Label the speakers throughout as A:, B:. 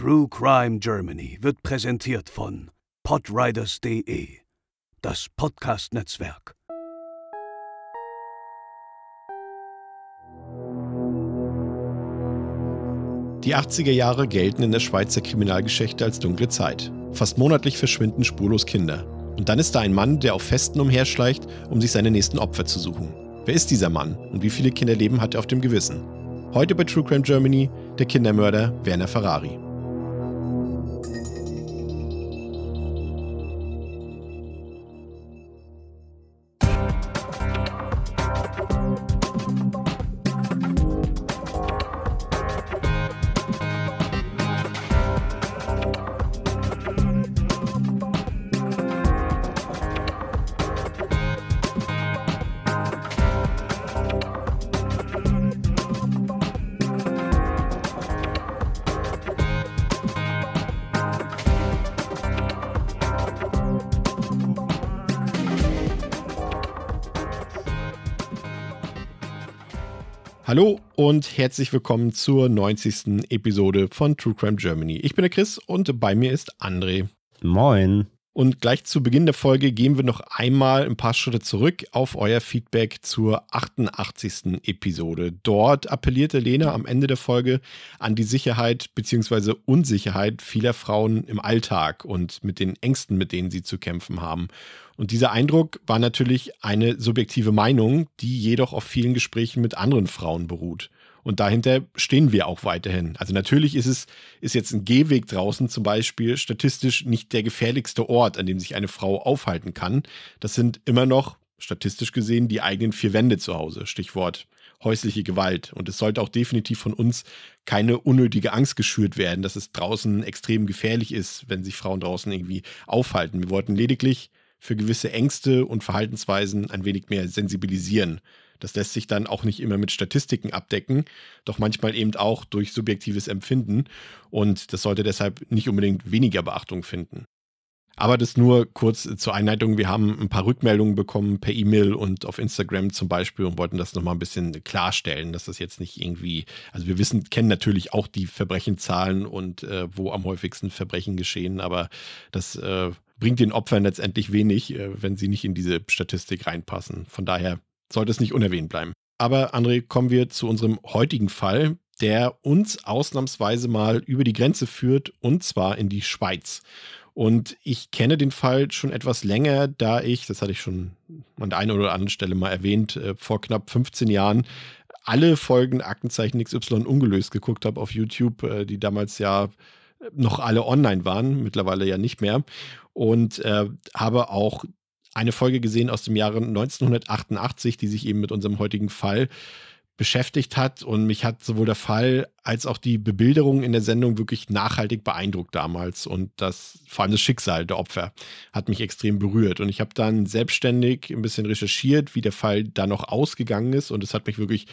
A: True Crime Germany wird präsentiert von podriders.de,
B: das Podcast-Netzwerk. Die 80er Jahre gelten in der Schweizer Kriminalgeschichte als dunkle Zeit. Fast monatlich verschwinden spurlos Kinder. Und dann ist da ein Mann, der auf Festen umherschleicht, um sich seine nächsten Opfer zu suchen. Wer ist dieser Mann und wie viele Kinderleben hat er auf dem Gewissen? Heute bei True Crime Germany der Kindermörder Werner Ferrari. herzlich willkommen zur 90. Episode von True Crime Germany. Ich bin der Chris und bei mir ist André. Moin. Und gleich zu Beginn der Folge gehen wir noch einmal ein paar Schritte zurück auf euer Feedback zur 88. Episode. Dort appellierte Lena am Ende der Folge an die Sicherheit bzw. Unsicherheit vieler Frauen im Alltag und mit den Ängsten, mit denen sie zu kämpfen haben. Und dieser Eindruck war natürlich eine subjektive Meinung, die jedoch auf vielen Gesprächen mit anderen Frauen beruht. Und dahinter stehen wir auch weiterhin. Also natürlich ist es, ist jetzt ein Gehweg draußen zum Beispiel statistisch nicht der gefährlichste Ort, an dem sich eine Frau aufhalten kann. Das sind immer noch statistisch gesehen die eigenen vier Wände zu Hause. Stichwort häusliche Gewalt. Und es sollte auch definitiv von uns keine unnötige Angst geschürt werden, dass es draußen extrem gefährlich ist, wenn sich Frauen draußen irgendwie aufhalten. Wir wollten lediglich für gewisse Ängste und Verhaltensweisen ein wenig mehr sensibilisieren. Das lässt sich dann auch nicht immer mit Statistiken abdecken, doch manchmal eben auch durch subjektives Empfinden und das sollte deshalb nicht unbedingt weniger Beachtung finden. Aber das nur kurz zur Einleitung. Wir haben ein paar Rückmeldungen bekommen per E-Mail und auf Instagram zum Beispiel und wollten das nochmal ein bisschen klarstellen, dass das jetzt nicht irgendwie, also wir wissen, kennen natürlich auch die Verbrechenzahlen und äh, wo am häufigsten Verbrechen geschehen, aber das äh, bringt den Opfern letztendlich wenig, äh, wenn sie nicht in diese Statistik reinpassen. Von daher sollte es nicht unerwähnt bleiben. Aber André, kommen wir zu unserem heutigen Fall, der uns ausnahmsweise mal über die Grenze führt, und zwar in die Schweiz. Und ich kenne den Fall schon etwas länger, da ich, das hatte ich schon an der einen oder anderen Stelle mal erwähnt, äh, vor knapp 15 Jahren alle Folgen Aktenzeichen XY ungelöst geguckt habe auf YouTube, äh, die damals ja noch alle online waren, mittlerweile ja nicht mehr. Und äh, habe auch eine Folge gesehen aus dem Jahre 1988, die sich eben mit unserem heutigen Fall beschäftigt hat. Und mich hat sowohl der Fall als auch die Bebilderung in der Sendung wirklich nachhaltig beeindruckt damals. Und das, vor allem das Schicksal der Opfer, hat mich extrem berührt. Und ich habe dann selbstständig ein bisschen recherchiert, wie der Fall da noch ausgegangen ist. Und es hat mich wirklich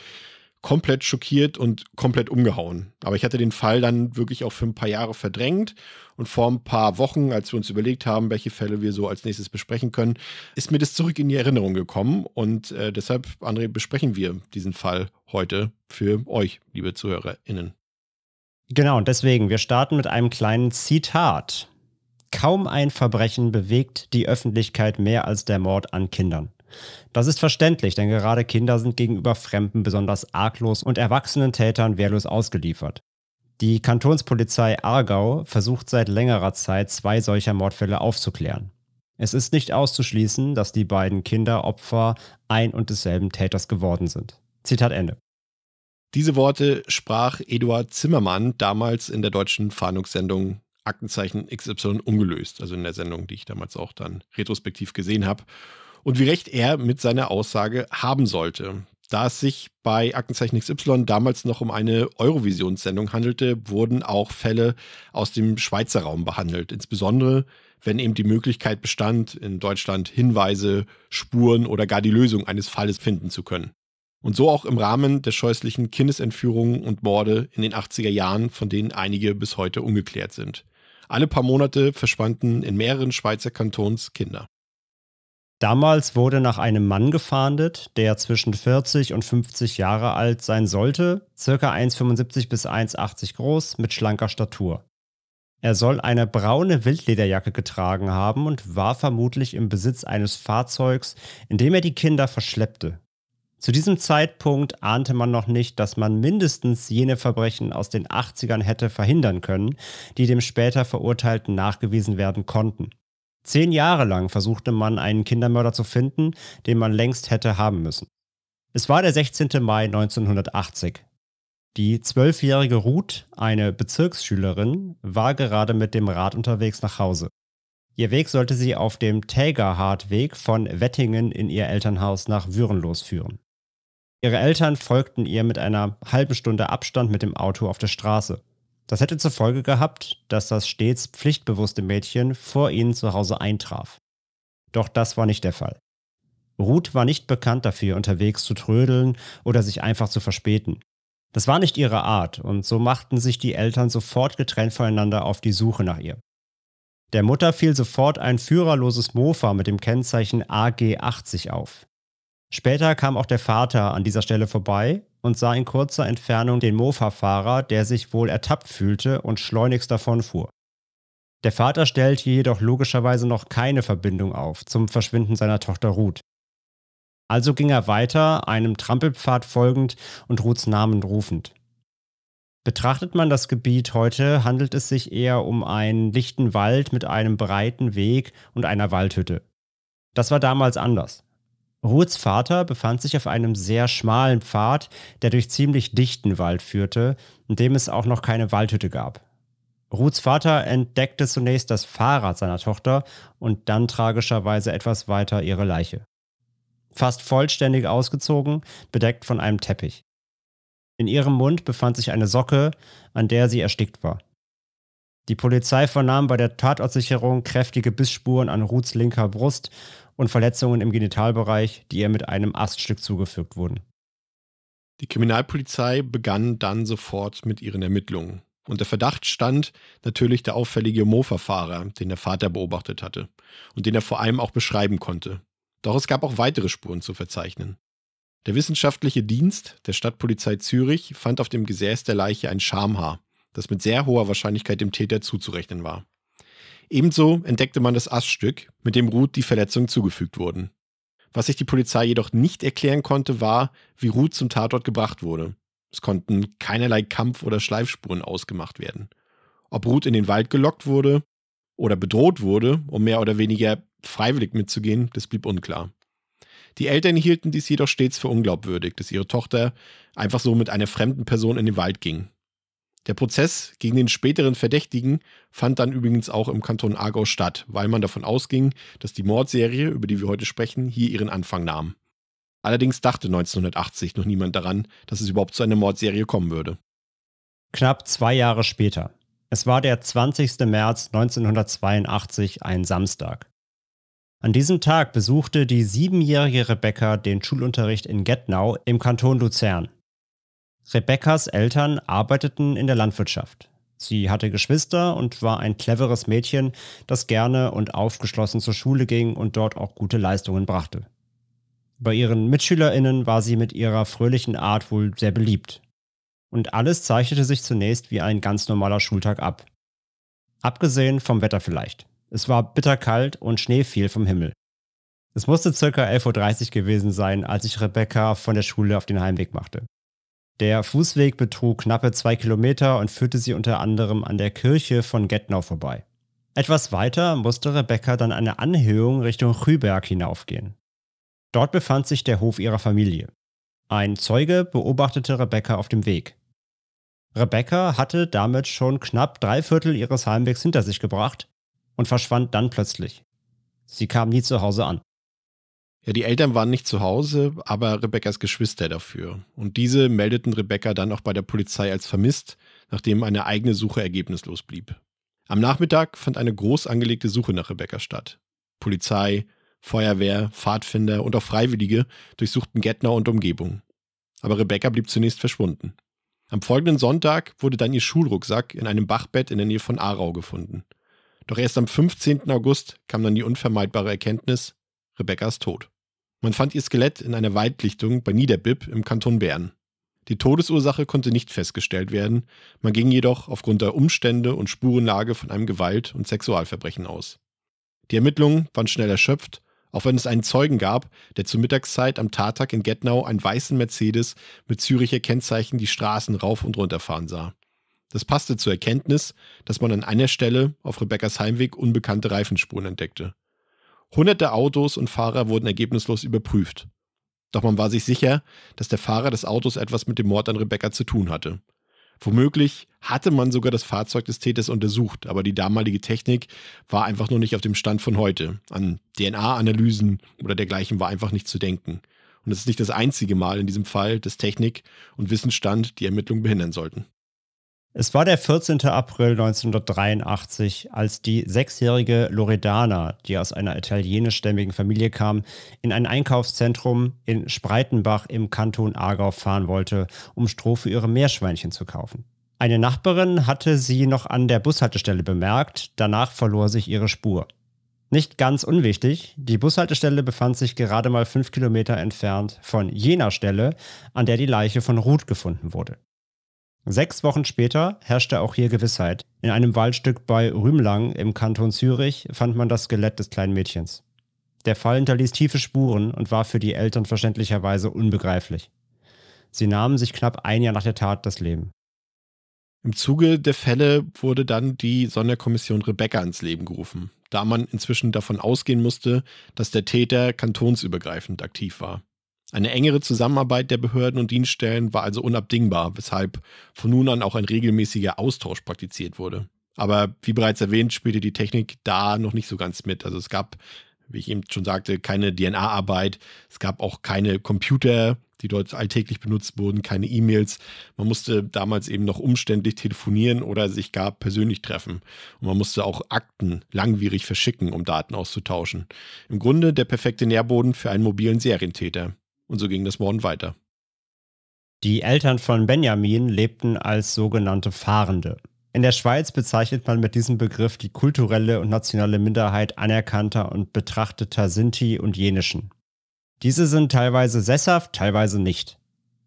B: komplett schockiert und komplett umgehauen. Aber ich hatte den Fall dann wirklich auch für ein paar Jahre verdrängt und vor ein paar Wochen, als wir uns überlegt haben, welche Fälle wir so als nächstes besprechen können, ist mir das zurück in die Erinnerung gekommen und äh, deshalb, André, besprechen wir diesen Fall heute für euch, liebe ZuhörerInnen. Genau, und deswegen, wir starten
A: mit einem kleinen Zitat. Kaum ein Verbrechen bewegt die Öffentlichkeit mehr als der Mord an Kindern. Das ist verständlich, denn gerade Kinder sind gegenüber Fremden besonders arglos und erwachsenen Tätern wehrlos ausgeliefert. Die Kantonspolizei Aargau versucht seit längerer Zeit, zwei solcher Mordfälle aufzuklären. Es ist nicht auszuschließen, dass die beiden Kinder Opfer ein und desselben Täters geworden sind. Zitat
B: Ende. Diese Worte sprach Eduard Zimmermann damals in der deutschen Fahndungssendung Aktenzeichen XY ungelöst, also in der Sendung, die ich damals auch dann retrospektiv gesehen habe und wie recht er mit seiner Aussage haben sollte. Da es sich bei Aktenzeichen XY damals noch um eine Eurovisionssendung handelte, wurden auch Fälle aus dem Schweizer Raum behandelt, insbesondere wenn eben die Möglichkeit bestand, in Deutschland Hinweise, Spuren oder gar die Lösung eines Falles finden zu können. Und so auch im Rahmen der scheußlichen Kindesentführungen und Morde in den 80er Jahren, von denen einige bis heute ungeklärt sind. Alle paar Monate verschwanden in mehreren Schweizer Kantons Kinder.
A: Damals wurde nach einem Mann gefahndet, der zwischen 40 und 50 Jahre alt sein sollte, circa 1,75 bis 1,80 groß, mit schlanker Statur. Er soll eine braune Wildlederjacke getragen haben und war vermutlich im Besitz eines Fahrzeugs, in dem er die Kinder verschleppte. Zu diesem Zeitpunkt ahnte man noch nicht, dass man mindestens jene Verbrechen aus den 80ern hätte verhindern können, die dem später Verurteilten nachgewiesen werden konnten. Zehn Jahre lang versuchte man, einen Kindermörder zu finden, den man längst hätte haben müssen. Es war der 16. Mai 1980. Die zwölfjährige Ruth, eine Bezirksschülerin, war gerade mit dem Rad unterwegs nach Hause. Ihr Weg sollte sie auf dem Tägerhardweg von Wettingen in ihr Elternhaus nach Würenlos führen. Ihre Eltern folgten ihr mit einer halben Stunde Abstand mit dem Auto auf der Straße. Das hätte zur Folge gehabt, dass das stets pflichtbewusste Mädchen vor ihnen zu Hause eintraf. Doch das war nicht der Fall. Ruth war nicht bekannt dafür, unterwegs zu trödeln oder sich einfach zu verspäten. Das war nicht ihre Art, und so machten sich die Eltern sofort getrennt voneinander auf die Suche nach ihr. Der Mutter fiel sofort ein führerloses Mofa mit dem Kennzeichen AG80 auf. Später kam auch der Vater an dieser Stelle vorbei und sah in kurzer Entfernung den Mofa-Fahrer, der sich wohl ertappt fühlte und schleunigst davonfuhr. Der Vater stellte jedoch logischerweise noch keine Verbindung auf zum Verschwinden seiner Tochter Ruth. Also ging er weiter, einem Trampelpfad folgend und Ruths Namen rufend. Betrachtet man das Gebiet heute, handelt es sich eher um einen lichten Wald mit einem breiten Weg und einer Waldhütte. Das war damals anders. Ruths Vater befand sich auf einem sehr schmalen Pfad, der durch ziemlich dichten Wald führte, in dem es auch noch keine Waldhütte gab. Ruths Vater entdeckte zunächst das Fahrrad seiner Tochter und dann tragischerweise etwas weiter ihre Leiche. Fast vollständig ausgezogen, bedeckt von einem Teppich. In ihrem Mund befand sich eine Socke, an der sie erstickt war. Die Polizei vernahm bei der Tatortsicherung kräftige Bissspuren an Ruths linker Brust
B: und Verletzungen im Genitalbereich, die ihr mit einem Aststück zugefügt wurden. Die Kriminalpolizei begann dann sofort mit ihren Ermittlungen. Und der Verdacht stand natürlich der auffällige Mofa-Fahrer, den der Vater beobachtet hatte und den er vor allem auch beschreiben konnte. Doch es gab auch weitere Spuren zu verzeichnen. Der wissenschaftliche Dienst der Stadtpolizei Zürich fand auf dem Gesäß der Leiche ein Schamhaar, das mit sehr hoher Wahrscheinlichkeit dem Täter zuzurechnen war. Ebenso entdeckte man das Aststück, mit dem Ruth die Verletzungen zugefügt wurden. Was sich die Polizei jedoch nicht erklären konnte, war, wie Ruth zum Tatort gebracht wurde. Es konnten keinerlei Kampf- oder Schleifspuren ausgemacht werden. Ob Ruth in den Wald gelockt wurde oder bedroht wurde, um mehr oder weniger freiwillig mitzugehen, das blieb unklar. Die Eltern hielten dies jedoch stets für unglaubwürdig, dass ihre Tochter einfach so mit einer fremden Person in den Wald ging. Der Prozess gegen den späteren Verdächtigen fand dann übrigens auch im Kanton Aargau statt, weil man davon ausging, dass die Mordserie, über die wir heute sprechen, hier ihren Anfang nahm. Allerdings dachte 1980 noch niemand daran, dass es überhaupt zu einer Mordserie kommen würde. Knapp zwei Jahre später. Es war der
A: 20. März 1982, ein Samstag. An diesem Tag besuchte die siebenjährige Rebecca den Schulunterricht in Gettnau im Kanton Luzern. Rebekkas Eltern arbeiteten in der Landwirtschaft. Sie hatte Geschwister und war ein cleveres Mädchen, das gerne und aufgeschlossen zur Schule ging und dort auch gute Leistungen brachte. Bei ihren Mitschülerinnen war sie mit ihrer fröhlichen Art wohl sehr beliebt. Und alles zeichnete sich zunächst wie ein ganz normaler Schultag ab. Abgesehen vom Wetter vielleicht. Es war bitterkalt und Schnee fiel vom Himmel. Es musste ca. 11.30 Uhr gewesen sein, als ich Rebecca von der Schule auf den Heimweg machte. Der Fußweg betrug knappe zwei Kilometer und führte sie unter anderem an der Kirche von Gettnau vorbei. Etwas weiter musste Rebecca dann eine Anhöhung Richtung Rüberg hinaufgehen. Dort befand sich der Hof ihrer Familie. Ein Zeuge beobachtete Rebecca auf dem Weg. Rebecca hatte damit schon knapp drei Viertel ihres Heimwegs hinter sich gebracht und verschwand dann plötzlich. Sie kam nie zu Hause an.
B: Ja, die Eltern waren nicht zu Hause, aber Rebeccas Geschwister dafür. Und diese meldeten Rebecca dann auch bei der Polizei als vermisst, nachdem eine eigene Suche ergebnislos blieb. Am Nachmittag fand eine groß angelegte Suche nach Rebecca statt. Polizei, Feuerwehr, Pfadfinder und auch Freiwillige durchsuchten Gärtner und Umgebung. Aber Rebecca blieb zunächst verschwunden. Am folgenden Sonntag wurde dann ihr Schulrucksack in einem Bachbett in der Nähe von Aarau gefunden. Doch erst am 15. August kam dann die unvermeidbare Erkenntnis, Rebecca ist tot. Man fand ihr Skelett in einer Waldlichtung bei Niederbipp im Kanton Bern. Die Todesursache konnte nicht festgestellt werden, man ging jedoch aufgrund der Umstände und Spurenlage von einem Gewalt- und Sexualverbrechen aus. Die Ermittlungen waren schnell erschöpft, auch wenn es einen Zeugen gab, der zur Mittagszeit am Tattag in Gettnau einen weißen Mercedes mit Züricher Kennzeichen die Straßen rauf und runter fahren sah. Das passte zur Erkenntnis, dass man an einer Stelle auf Rebekkas Heimweg unbekannte Reifenspuren entdeckte. Hunderte Autos und Fahrer wurden ergebnislos überprüft. Doch man war sich sicher, dass der Fahrer des Autos etwas mit dem Mord an Rebecca zu tun hatte. Womöglich hatte man sogar das Fahrzeug des Täters untersucht, aber die damalige Technik war einfach nur nicht auf dem Stand von heute. An DNA-Analysen oder dergleichen war einfach nicht zu denken. Und es ist nicht das einzige Mal in diesem Fall, dass Technik und Wissensstand die Ermittlung behindern sollten. Es war der 14. April
A: 1983, als die sechsjährige Loredana, die aus einer italienischstämmigen Familie kam, in ein Einkaufszentrum in Spreitenbach im Kanton Aargau fahren wollte, um Stroh für ihre Meerschweinchen zu kaufen. Eine Nachbarin hatte sie noch an der Bushaltestelle bemerkt, danach verlor sich ihre Spur. Nicht ganz unwichtig, die Bushaltestelle befand sich gerade mal fünf Kilometer entfernt von jener Stelle, an der die Leiche von Ruth gefunden wurde. Sechs Wochen später herrschte auch hier Gewissheit. In einem Waldstück bei Rümlang im Kanton Zürich fand man das Skelett des kleinen Mädchens. Der Fall hinterließ tiefe Spuren und war für die Eltern verständlicherweise unbegreiflich. Sie nahmen
B: sich knapp ein Jahr nach der Tat das Leben. Im Zuge der Fälle wurde dann die Sonderkommission Rebecca ins Leben gerufen, da man inzwischen davon ausgehen musste, dass der Täter kantonsübergreifend aktiv war. Eine engere Zusammenarbeit der Behörden und Dienststellen war also unabdingbar, weshalb von nun an auch ein regelmäßiger Austausch praktiziert wurde. Aber wie bereits erwähnt, spielte die Technik da noch nicht so ganz mit. Also es gab, wie ich eben schon sagte, keine DNA-Arbeit, es gab auch keine Computer, die dort alltäglich benutzt wurden, keine E-Mails. Man musste damals eben noch umständlich telefonieren oder sich gar persönlich treffen. Und man musste auch Akten langwierig verschicken, um Daten auszutauschen. Im Grunde der perfekte Nährboden für einen mobilen Serientäter. Und so ging das Morden weiter. Die
A: Eltern von Benjamin lebten als sogenannte Fahrende. In der Schweiz bezeichnet man mit diesem Begriff die kulturelle und nationale Minderheit anerkannter und betrachteter Sinti und Jenischen. Diese sind teilweise sesshaft, teilweise nicht.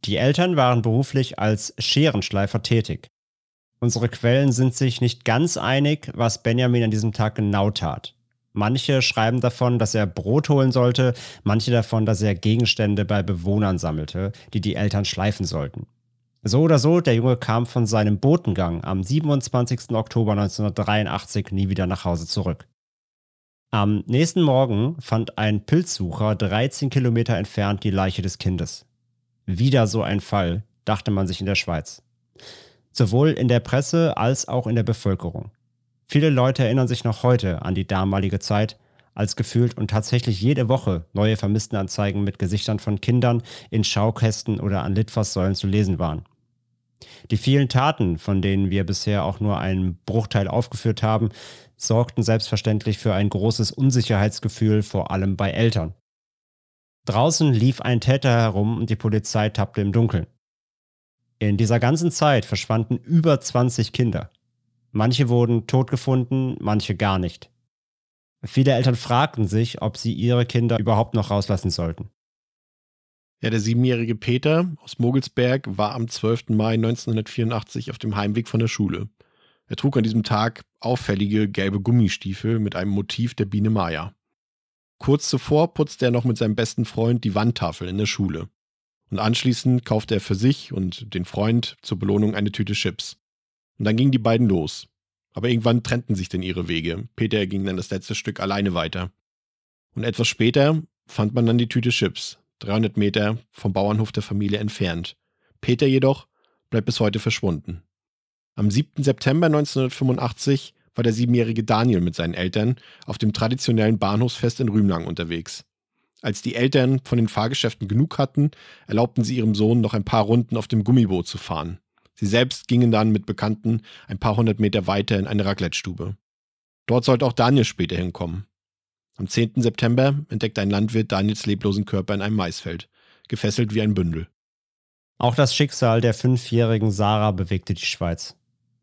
A: Die Eltern waren beruflich als Scherenschleifer tätig. Unsere Quellen sind sich nicht ganz einig, was Benjamin an diesem Tag genau tat. Manche schreiben davon, dass er Brot holen sollte, manche davon, dass er Gegenstände bei Bewohnern sammelte, die die Eltern schleifen sollten. So oder so, der Junge kam von seinem Botengang am 27. Oktober 1983 nie wieder nach Hause zurück. Am nächsten Morgen fand ein Pilzsucher 13 Kilometer entfernt die Leiche des Kindes. Wieder so ein Fall, dachte man sich in der Schweiz. Sowohl in der Presse als auch in der Bevölkerung. Viele Leute erinnern sich noch heute an die damalige Zeit, als gefühlt und tatsächlich jede Woche neue Vermisstenanzeigen mit Gesichtern von Kindern in Schaukästen oder an Litfaßsäulen zu lesen waren. Die vielen Taten, von denen wir bisher auch nur einen Bruchteil aufgeführt haben, sorgten selbstverständlich für ein großes Unsicherheitsgefühl, vor allem bei Eltern. Draußen lief ein Täter herum und die Polizei tappte im Dunkeln. In dieser ganzen Zeit verschwanden über 20 Kinder. Manche wurden tot gefunden, manche gar nicht. Viele Eltern fragten sich, ob sie ihre Kinder überhaupt noch rauslassen sollten.
B: Ja, der siebenjährige Peter aus Mogelsberg war am 12. Mai 1984 auf dem Heimweg von der Schule. Er trug an diesem Tag auffällige gelbe Gummistiefel mit einem Motiv der Biene Maya. Kurz zuvor putzte er noch mit seinem besten Freund die Wandtafel in der Schule. Und anschließend kaufte er für sich und den Freund zur Belohnung eine Tüte Chips. Und dann gingen die beiden los. Aber irgendwann trennten sich denn ihre Wege. Peter ging dann das letzte Stück alleine weiter. Und etwas später fand man dann die Tüte Chips, 300 Meter vom Bauernhof der Familie entfernt. Peter jedoch bleibt bis heute verschwunden. Am 7. September 1985 war der siebenjährige Daniel mit seinen Eltern auf dem traditionellen Bahnhofsfest in Rümlang unterwegs. Als die Eltern von den Fahrgeschäften genug hatten, erlaubten sie ihrem Sohn noch ein paar Runden auf dem Gummiboot zu fahren. Sie selbst gingen dann mit Bekannten ein paar hundert Meter weiter in eine Raclette-Stube. Dort sollte auch Daniel später hinkommen. Am 10. September entdeckte ein Landwirt Daniels leblosen Körper in einem Maisfeld, gefesselt wie ein Bündel. Auch das
A: Schicksal der fünfjährigen Sarah bewegte die Schweiz.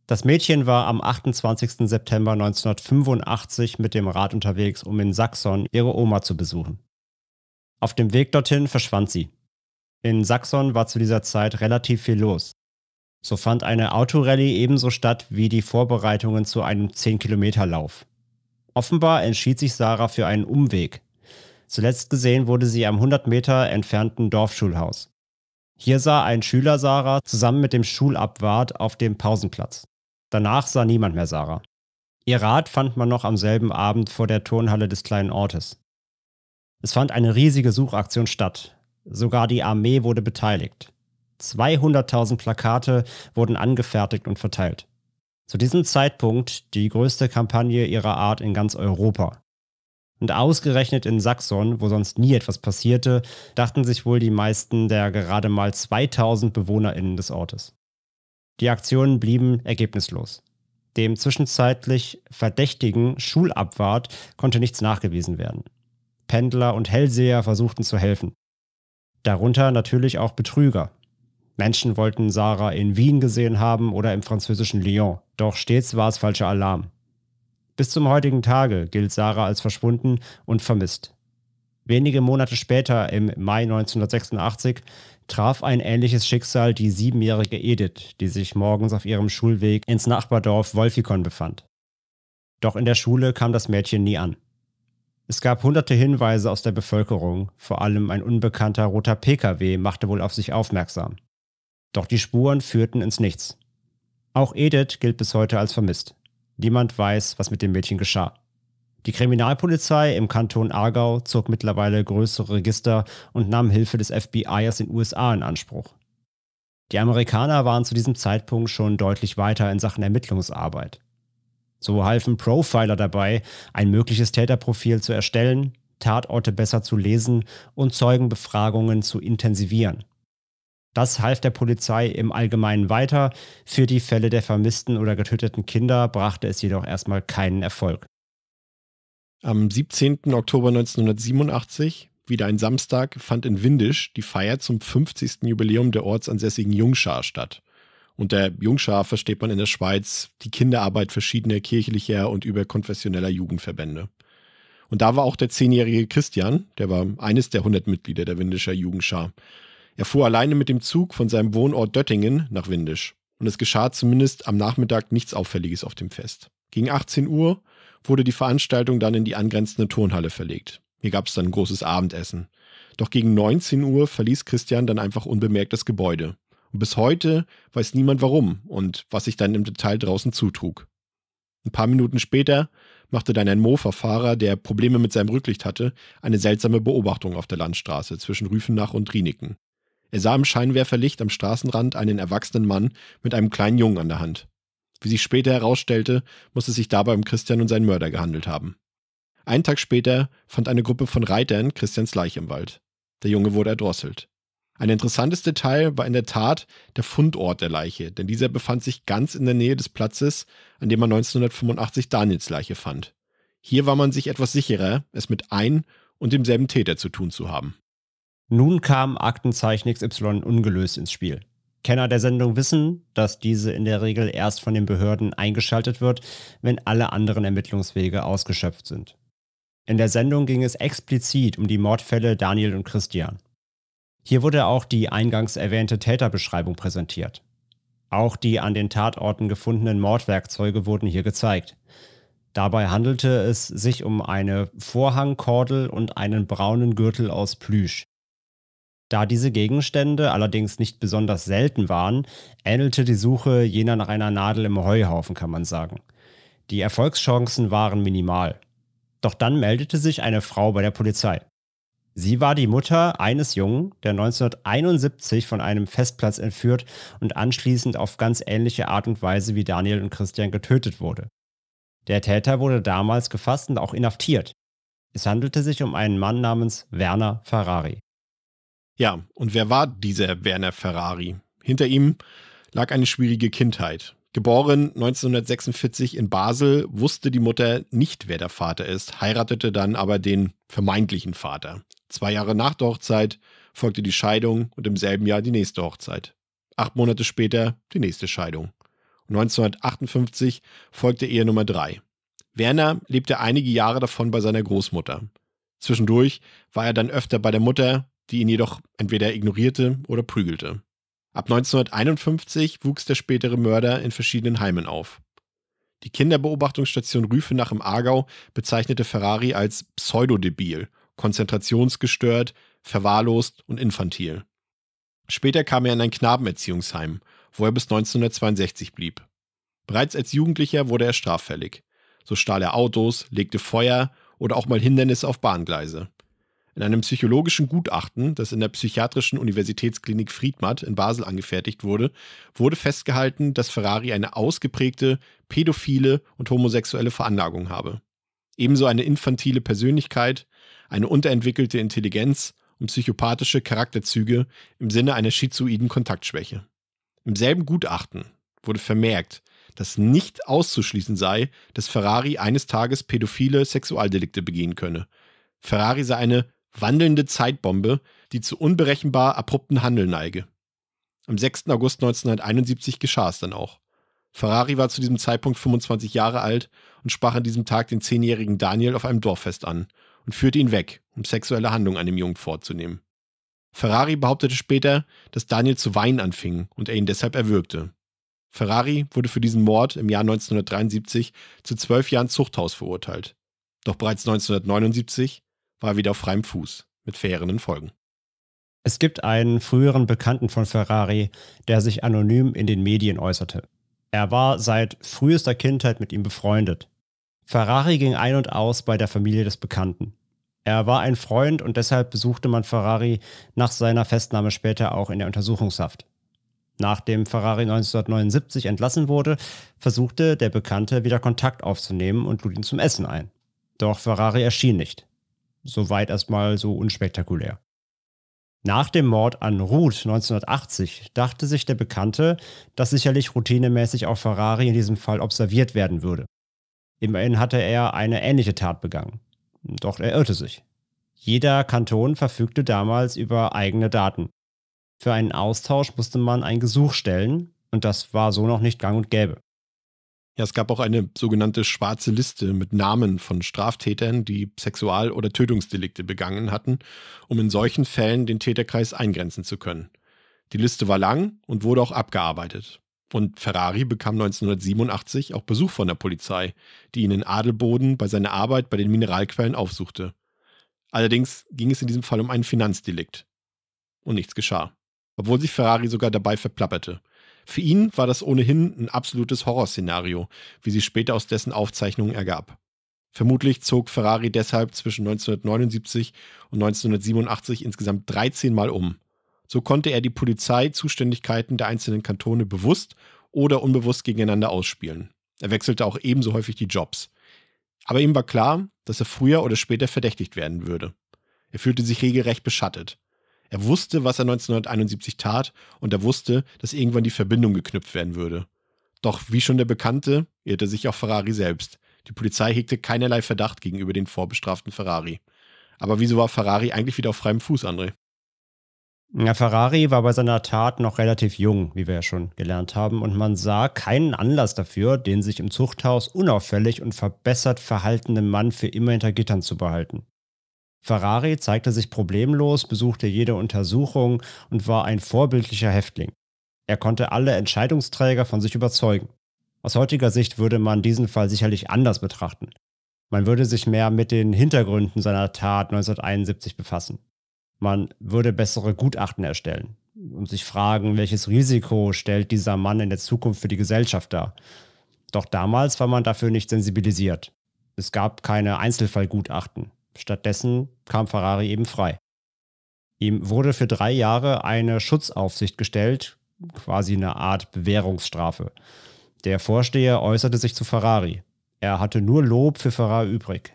A: Das Mädchen war am 28. September 1985 mit dem Rad unterwegs, um in Sachsen ihre Oma zu besuchen. Auf dem Weg dorthin verschwand sie. In Sachsen war zu dieser Zeit relativ viel los. So fand eine Autorallye ebenso statt wie die Vorbereitungen zu einem 10-Kilometer-Lauf. Offenbar entschied sich Sarah für einen Umweg. Zuletzt gesehen wurde sie am 100 Meter entfernten Dorfschulhaus. Hier sah ein Schüler Sarah zusammen mit dem Schulabwart auf dem Pausenplatz. Danach sah niemand mehr Sarah. Ihr Rad fand man noch am selben Abend vor der Turnhalle des kleinen Ortes. Es fand eine riesige Suchaktion statt. Sogar die Armee wurde beteiligt. 200.000 Plakate wurden angefertigt und verteilt. Zu diesem Zeitpunkt die größte Kampagne ihrer Art in ganz Europa. Und ausgerechnet in Sachsen, wo sonst nie etwas passierte, dachten sich wohl die meisten der gerade mal 2000 BewohnerInnen des Ortes. Die Aktionen blieben ergebnislos. Dem zwischenzeitlich verdächtigen Schulabwart konnte nichts nachgewiesen werden. Pendler und Hellseher versuchten zu helfen. Darunter natürlich auch Betrüger, Menschen wollten Sarah in Wien gesehen haben oder im französischen Lyon, doch stets war es falscher Alarm. Bis zum heutigen Tage gilt Sarah als verschwunden und vermisst. Wenige Monate später, im Mai 1986, traf ein ähnliches Schicksal die siebenjährige Edith, die sich morgens auf ihrem Schulweg ins Nachbardorf Wolfikon befand. Doch in der Schule kam das Mädchen nie an. Es gab hunderte Hinweise aus der Bevölkerung, vor allem ein unbekannter roter Pkw machte wohl auf sich aufmerksam. Doch die Spuren führten ins Nichts. Auch Edith gilt bis heute als vermisst. Niemand weiß, was mit dem Mädchen geschah. Die Kriminalpolizei im Kanton Aargau zog mittlerweile größere Register und nahm Hilfe des FBI aus den USA in Anspruch. Die Amerikaner waren zu diesem Zeitpunkt schon deutlich weiter in Sachen Ermittlungsarbeit. So halfen Profiler dabei, ein mögliches Täterprofil zu erstellen, Tatorte besser zu lesen und Zeugenbefragungen zu intensivieren. Das half der Polizei im Allgemeinen weiter. Für die Fälle der vermissten oder getöteten Kinder brachte es jedoch
B: erstmal keinen Erfolg. Am 17. Oktober 1987, wieder ein Samstag, fand in Windisch die Feier zum 50. Jubiläum der ortsansässigen Jungschar statt. Unter Jungschar versteht man in der Schweiz die Kinderarbeit verschiedener kirchlicher und überkonfessioneller Jugendverbände. Und da war auch der zehnjährige Christian, der war eines der 100 Mitglieder der Windischer Jugendschar. Er fuhr alleine mit dem Zug von seinem Wohnort Döttingen nach Windisch. Und es geschah zumindest am Nachmittag nichts Auffälliges auf dem Fest. Gegen 18 Uhr wurde die Veranstaltung dann in die angrenzende Turnhalle verlegt. Hier gab es dann ein großes Abendessen. Doch gegen 19 Uhr verließ Christian dann einfach unbemerkt das Gebäude. Und bis heute weiß niemand warum und was sich dann im Detail draußen zutrug. Ein paar Minuten später machte dann ein Mofa-Fahrer, der Probleme mit seinem Rücklicht hatte, eine seltsame Beobachtung auf der Landstraße zwischen Rüfenach und Rieniken. Er sah im Scheinwerferlicht am Straßenrand einen erwachsenen Mann mit einem kleinen Jungen an der Hand. Wie sich später herausstellte, muss es sich dabei um Christian und seinen Mörder gehandelt haben. Einen Tag später fand eine Gruppe von Reitern Christians Leiche im Wald. Der Junge wurde erdrosselt. Ein interessantes Detail war in der Tat der Fundort der Leiche, denn dieser befand sich ganz in der Nähe des Platzes, an dem man 1985 Daniels Leiche fand. Hier war man sich etwas sicherer, es mit ein und demselben Täter zu tun zu haben. Nun kam Aktenzeichen XY ungelöst ins Spiel.
A: Kenner der Sendung wissen, dass diese in der Regel erst von den Behörden eingeschaltet wird, wenn alle anderen Ermittlungswege ausgeschöpft sind. In der Sendung ging es explizit um die Mordfälle Daniel und Christian. Hier wurde auch die eingangs erwähnte Täterbeschreibung präsentiert. Auch die an den Tatorten gefundenen Mordwerkzeuge wurden hier gezeigt. Dabei handelte es sich um eine Vorhangkordel und einen braunen Gürtel aus Plüsch. Da diese Gegenstände allerdings nicht besonders selten waren, ähnelte die Suche jener nach einer Nadel im Heuhaufen, kann man sagen. Die Erfolgschancen waren minimal. Doch dann meldete sich eine Frau bei der Polizei. Sie war die Mutter eines Jungen, der 1971 von einem Festplatz entführt und anschließend auf ganz ähnliche Art und Weise wie Daniel und Christian getötet wurde. Der Täter wurde damals gefasst und auch inhaftiert. Es handelte sich um einen Mann namens
B: Werner Ferrari. Ja, und wer war dieser Werner Ferrari? Hinter ihm lag eine schwierige Kindheit. Geboren 1946 in Basel, wusste die Mutter nicht, wer der Vater ist, heiratete dann aber den vermeintlichen Vater. Zwei Jahre nach der Hochzeit folgte die Scheidung und im selben Jahr die nächste Hochzeit. Acht Monate später die nächste Scheidung. 1958 folgte Ehe Nummer drei. Werner lebte einige Jahre davon bei seiner Großmutter. Zwischendurch war er dann öfter bei der Mutter die ihn jedoch entweder ignorierte oder prügelte. Ab 1951 wuchs der spätere Mörder in verschiedenen Heimen auf. Die Kinderbeobachtungsstation Rüfenach im Aargau bezeichnete Ferrari als pseudodebil, konzentrationsgestört, verwahrlost und infantil. Später kam er in ein Knabenerziehungsheim, wo er bis 1962 blieb. Bereits als Jugendlicher wurde er straffällig. So stahl er Autos, legte Feuer oder auch mal Hindernisse auf Bahngleise. In einem psychologischen Gutachten, das in der Psychiatrischen Universitätsklinik Friedmatt in Basel angefertigt wurde, wurde festgehalten, dass Ferrari eine ausgeprägte pädophile und homosexuelle Veranlagung habe. Ebenso eine infantile Persönlichkeit, eine unterentwickelte Intelligenz und psychopathische Charakterzüge im Sinne einer schizoiden Kontaktschwäche. Im selben Gutachten wurde vermerkt, dass nicht auszuschließen sei, dass Ferrari eines Tages pädophile Sexualdelikte begehen könne. Ferrari sei eine wandelnde Zeitbombe, die zu unberechenbar abrupten Handeln neige. Am 6. August 1971 geschah es dann auch. Ferrari war zu diesem Zeitpunkt 25 Jahre alt und sprach an diesem Tag den zehnjährigen Daniel auf einem Dorffest an und führte ihn weg, um sexuelle Handlungen an dem Jungen vorzunehmen. Ferrari behauptete später, dass Daniel zu weinen anfing und er ihn deshalb erwürgte. Ferrari wurde für diesen Mord im Jahr 1973 zu zwölf Jahren Zuchthaus verurteilt. Doch bereits 1979 war wieder auf freiem Fuß, mit verheerenden Folgen.
A: Es gibt einen früheren Bekannten von Ferrari, der sich anonym in den Medien äußerte. Er war seit frühester Kindheit mit ihm befreundet. Ferrari ging ein und aus bei der Familie des Bekannten. Er war ein Freund und deshalb besuchte man Ferrari nach seiner Festnahme später auch in der Untersuchungshaft. Nachdem Ferrari 1979 entlassen wurde, versuchte der Bekannte wieder Kontakt aufzunehmen und lud ihn zum Essen ein. Doch Ferrari erschien nicht soweit erstmal so unspektakulär. Nach dem Mord an Ruth 1980 dachte sich der Bekannte, dass sicherlich routinemäßig auch Ferrari in diesem Fall observiert werden würde. Immerhin hatte er eine ähnliche Tat begangen. Doch er irrte sich. Jeder Kanton verfügte damals über eigene Daten. Für einen Austausch musste man ein Gesuch
B: stellen und das war so noch nicht gang und gäbe. Ja, es gab auch eine sogenannte schwarze Liste mit Namen von Straftätern, die Sexual- oder Tötungsdelikte begangen hatten, um in solchen Fällen den Täterkreis eingrenzen zu können. Die Liste war lang und wurde auch abgearbeitet. Und Ferrari bekam 1987 auch Besuch von der Polizei, die ihn in Adelboden bei seiner Arbeit bei den Mineralquellen aufsuchte. Allerdings ging es in diesem Fall um einen Finanzdelikt. Und nichts geschah, obwohl sich Ferrari sogar dabei verplapperte. Für ihn war das ohnehin ein absolutes Horrorszenario, wie sich später aus dessen Aufzeichnungen ergab. Vermutlich zog Ferrari deshalb zwischen 1979 und 1987 insgesamt 13 Mal um. So konnte er die Polizeizuständigkeiten der einzelnen Kantone bewusst oder unbewusst gegeneinander ausspielen. Er wechselte auch ebenso häufig die Jobs. Aber ihm war klar, dass er früher oder später verdächtigt werden würde. Er fühlte sich regelrecht beschattet. Er wusste, was er 1971 tat und er wusste, dass irgendwann die Verbindung geknüpft werden würde. Doch wie schon der Bekannte, irrte sich auch Ferrari selbst. Die Polizei hegte keinerlei Verdacht gegenüber den vorbestraften Ferrari. Aber wieso war Ferrari eigentlich wieder auf freiem Fuß, André?
A: Ja, Ferrari war bei seiner Tat noch relativ jung, wie wir ja schon gelernt haben, und man sah keinen Anlass dafür, den sich im Zuchthaus unauffällig und verbessert verhaltenen Mann für immer hinter Gittern zu behalten. Ferrari zeigte sich problemlos, besuchte jede Untersuchung und war ein vorbildlicher Häftling. Er konnte alle Entscheidungsträger von sich überzeugen. Aus heutiger Sicht würde man diesen Fall sicherlich anders betrachten. Man würde sich mehr mit den Hintergründen seiner Tat 1971 befassen. Man würde bessere Gutachten erstellen und sich fragen, welches Risiko stellt dieser Mann in der Zukunft für die Gesellschaft dar. Doch damals war man dafür nicht sensibilisiert. Es gab keine Einzelfallgutachten. Stattdessen kam Ferrari eben frei. Ihm wurde für drei Jahre eine Schutzaufsicht gestellt, quasi eine Art Bewährungsstrafe. Der Vorsteher äußerte sich zu Ferrari. Er hatte nur Lob für Ferrari übrig.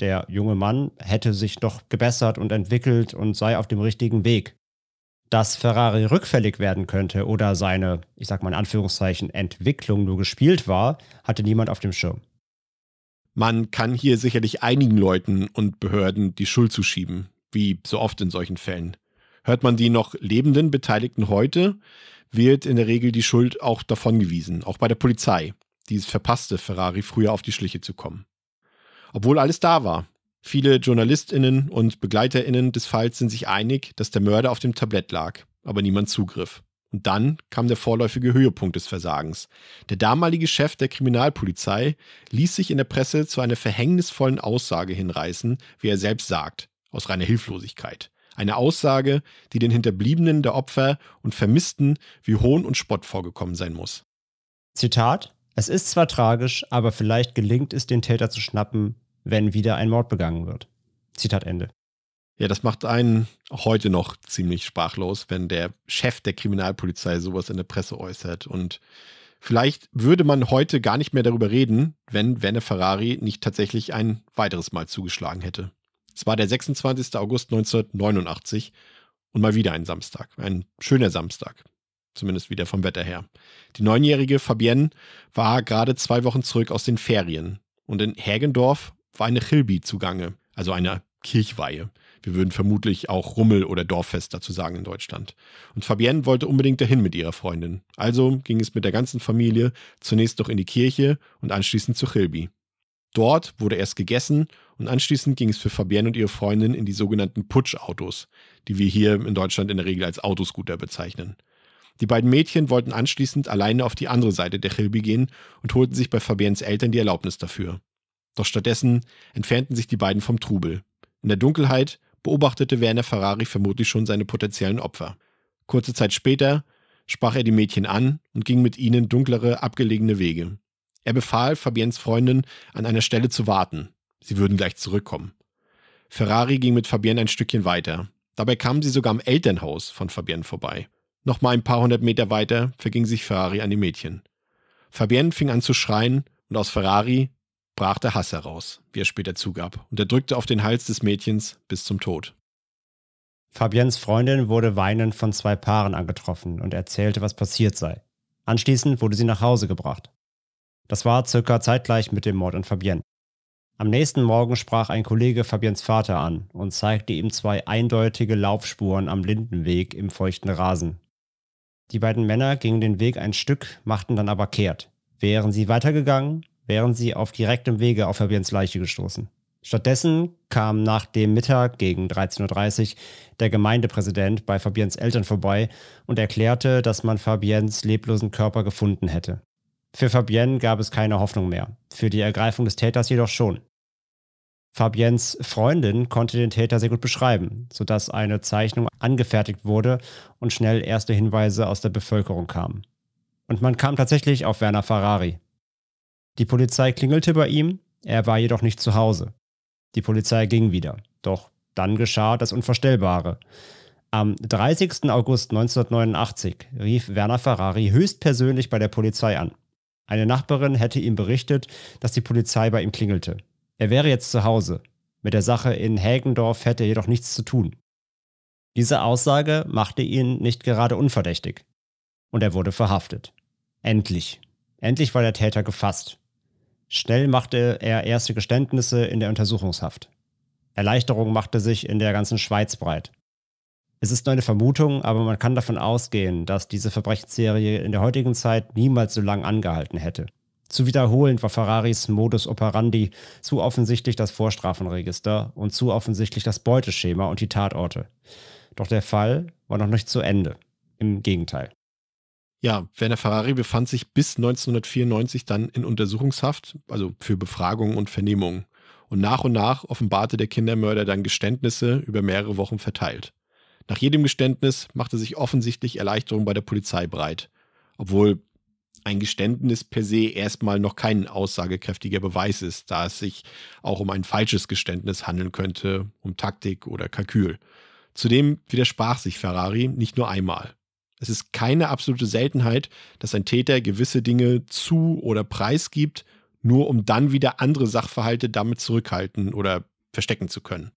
A: Der junge Mann hätte sich doch gebessert und entwickelt und sei auf dem richtigen Weg. Dass Ferrari rückfällig werden könnte oder seine, ich sag mal in Anführungszeichen, Entwicklung nur gespielt war, hatte niemand auf dem Schirm.
B: Man kann hier sicherlich einigen Leuten und Behörden die Schuld zuschieben, wie so oft in solchen Fällen. Hört man die noch lebenden Beteiligten heute, wird in der Regel die Schuld auch davongewiesen, auch bei der Polizei, die es verpasste, Ferrari früher auf die Schliche zu kommen. Obwohl alles da war. Viele JournalistInnen und BegleiterInnen des Falls sind sich einig, dass der Mörder auf dem Tablett lag, aber niemand zugriff. Und dann kam der vorläufige Höhepunkt des Versagens. Der damalige Chef der Kriminalpolizei ließ sich in der Presse zu einer verhängnisvollen Aussage hinreißen, wie er selbst sagt, aus reiner Hilflosigkeit. Eine Aussage, die den Hinterbliebenen der Opfer und Vermissten wie Hohn und Spott vorgekommen sein muss. Zitat: Es ist zwar tragisch, aber vielleicht gelingt
A: es, den Täter zu schnappen, wenn wieder ein Mord begangen wird. Zitat Ende.
B: Ja, das macht einen heute noch ziemlich sprachlos, wenn der Chef der Kriminalpolizei sowas in der Presse äußert. Und vielleicht würde man heute gar nicht mehr darüber reden, wenn Werner Ferrari nicht tatsächlich ein weiteres Mal zugeschlagen hätte. Es war der 26. August 1989 und mal wieder ein Samstag. Ein schöner Samstag. Zumindest wieder vom Wetter her. Die neunjährige Fabienne war gerade zwei Wochen zurück aus den Ferien. Und in Hergendorf war eine Chilbi zugange, also eine Kirchweihe. Wir würden vermutlich auch Rummel oder Dorffest dazu sagen in Deutschland. Und Fabienne wollte unbedingt dahin mit ihrer Freundin. Also ging es mit der ganzen Familie zunächst noch in die Kirche und anschließend zu Chilby. Dort wurde erst gegessen und anschließend ging es für Fabienne und ihre Freundin in die sogenannten Putschautos, die wir hier in Deutschland in der Regel als Autoscooter bezeichnen. Die beiden Mädchen wollten anschließend alleine auf die andere Seite der Chilby gehen und holten sich bei Fabiens Eltern die Erlaubnis dafür. Doch stattdessen entfernten sich die beiden vom Trubel. In der Dunkelheit beobachtete Werner Ferrari vermutlich schon seine potenziellen Opfer. Kurze Zeit später sprach er die Mädchen an und ging mit ihnen dunklere, abgelegene Wege. Er befahl Fabiens Freundin, an einer Stelle zu warten. Sie würden gleich zurückkommen. Ferrari ging mit Fabienne ein Stückchen weiter. Dabei kamen sie sogar am Elternhaus von Fabienne vorbei. Noch mal ein paar hundert Meter weiter verging sich Ferrari an die Mädchen. Fabienne fing an zu schreien und aus Ferrari brach der Hass heraus, wie er später zugab, und er drückte auf den Hals des Mädchens bis zum Tod. Fabiens Freundin wurde weinend von zwei Paaren angetroffen und erzählte, was passiert
A: sei. Anschließend wurde sie nach Hause gebracht. Das war circa zeitgleich mit dem Mord an Fabienne. Am nächsten Morgen sprach ein Kollege Fabiens Vater an und zeigte ihm zwei eindeutige Laufspuren am Lindenweg im feuchten Rasen. Die beiden Männer gingen den Weg ein Stück, machten dann aber kehrt. Wären sie weitergegangen, wären sie auf direktem Wege auf Fabians Leiche gestoßen. Stattdessen kam nach dem Mittag gegen 13.30 Uhr der Gemeindepräsident bei Fabiens Eltern vorbei und erklärte, dass man Fabiens leblosen Körper gefunden hätte. Für Fabienne gab es keine Hoffnung mehr, für die Ergreifung des Täters jedoch schon. Fabiens Freundin konnte den Täter sehr gut beschreiben, sodass eine Zeichnung angefertigt wurde und schnell erste Hinweise aus der Bevölkerung kamen. Und man kam tatsächlich auf Werner Ferrari, die Polizei klingelte bei ihm, er war jedoch nicht zu Hause. Die Polizei ging wieder. Doch dann geschah das Unvorstellbare. Am 30. August 1989 rief Werner Ferrari höchstpersönlich bei der Polizei an. Eine Nachbarin hätte ihm berichtet, dass die Polizei bei ihm klingelte. Er wäre jetzt zu Hause. Mit der Sache in Hägendorf hätte er jedoch nichts zu tun. Diese Aussage machte ihn nicht gerade unverdächtig. Und er wurde verhaftet. Endlich. Endlich war der Täter gefasst. Schnell machte er erste Geständnisse in der Untersuchungshaft. Erleichterung machte sich in der ganzen Schweiz breit. Es ist nur eine Vermutung, aber man kann davon ausgehen, dass diese Verbrechensserie in der heutigen Zeit niemals so lang angehalten hätte. Zu wiederholend war Ferraris Modus operandi zu offensichtlich das Vorstrafenregister und zu offensichtlich das Beuteschema und die Tatorte.
B: Doch der Fall war noch nicht zu Ende. Im Gegenteil. Ja, Werner Ferrari befand sich bis 1994 dann in Untersuchungshaft, also für Befragungen und Vernehmungen. Und nach und nach offenbarte der Kindermörder dann Geständnisse über mehrere Wochen verteilt. Nach jedem Geständnis machte sich offensichtlich Erleichterung bei der Polizei breit, obwohl ein Geständnis per se erstmal noch kein aussagekräftiger Beweis ist, da es sich auch um ein falsches Geständnis handeln könnte, um Taktik oder Kalkül. Zudem widersprach sich Ferrari nicht nur einmal. Es ist keine absolute Seltenheit, dass ein Täter gewisse Dinge zu oder preisgibt, nur um dann wieder andere Sachverhalte damit zurückhalten oder verstecken zu können.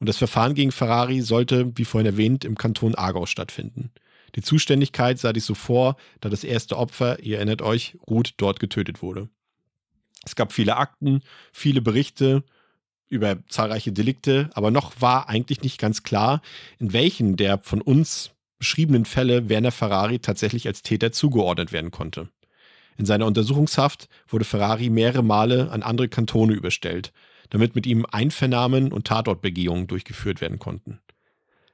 B: Und das Verfahren gegen Ferrari sollte, wie vorhin erwähnt, im Kanton Aargau stattfinden. Die Zuständigkeit sah dies so vor, da das erste Opfer, ihr erinnert euch, Ruth dort getötet wurde. Es gab viele Akten, viele Berichte über zahlreiche Delikte, aber noch war eigentlich nicht ganz klar, in welchen der von uns beschriebenen Fälle Werner Ferrari tatsächlich als Täter zugeordnet werden konnte. In seiner Untersuchungshaft wurde Ferrari mehrere Male an andere Kantone überstellt, damit mit ihm Einvernahmen und Tatortbegehungen durchgeführt werden konnten.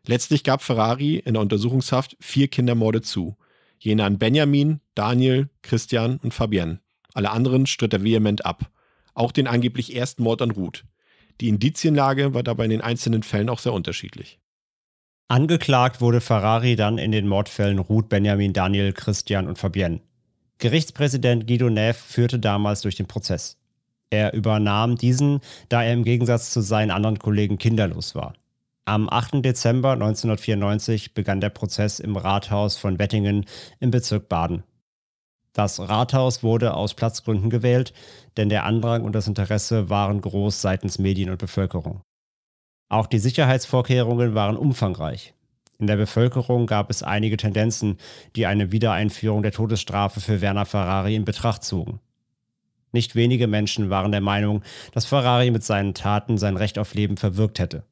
B: Letztlich gab Ferrari in der Untersuchungshaft vier Kindermorde zu, jene an Benjamin, Daniel, Christian und Fabienne. Alle anderen stritt er vehement ab, auch den angeblich ersten Mord an Ruth. Die Indizienlage war dabei in den einzelnen Fällen auch sehr unterschiedlich.
A: Angeklagt wurde Ferrari dann in den Mordfällen Ruth, Benjamin, Daniel, Christian und Fabienne. Gerichtspräsident Guido Neff führte damals durch den Prozess. Er übernahm diesen, da er im Gegensatz zu seinen anderen Kollegen kinderlos war. Am 8. Dezember 1994 begann der Prozess im Rathaus von Wettingen im Bezirk Baden. Das Rathaus wurde aus Platzgründen gewählt, denn der Andrang und das Interesse waren groß seitens Medien und Bevölkerung. Auch die Sicherheitsvorkehrungen waren umfangreich. In der Bevölkerung gab es einige Tendenzen, die eine Wiedereinführung der Todesstrafe für Werner Ferrari in Betracht zogen. Nicht wenige Menschen waren der Meinung, dass Ferrari mit seinen Taten sein Recht auf Leben verwirkt hätte.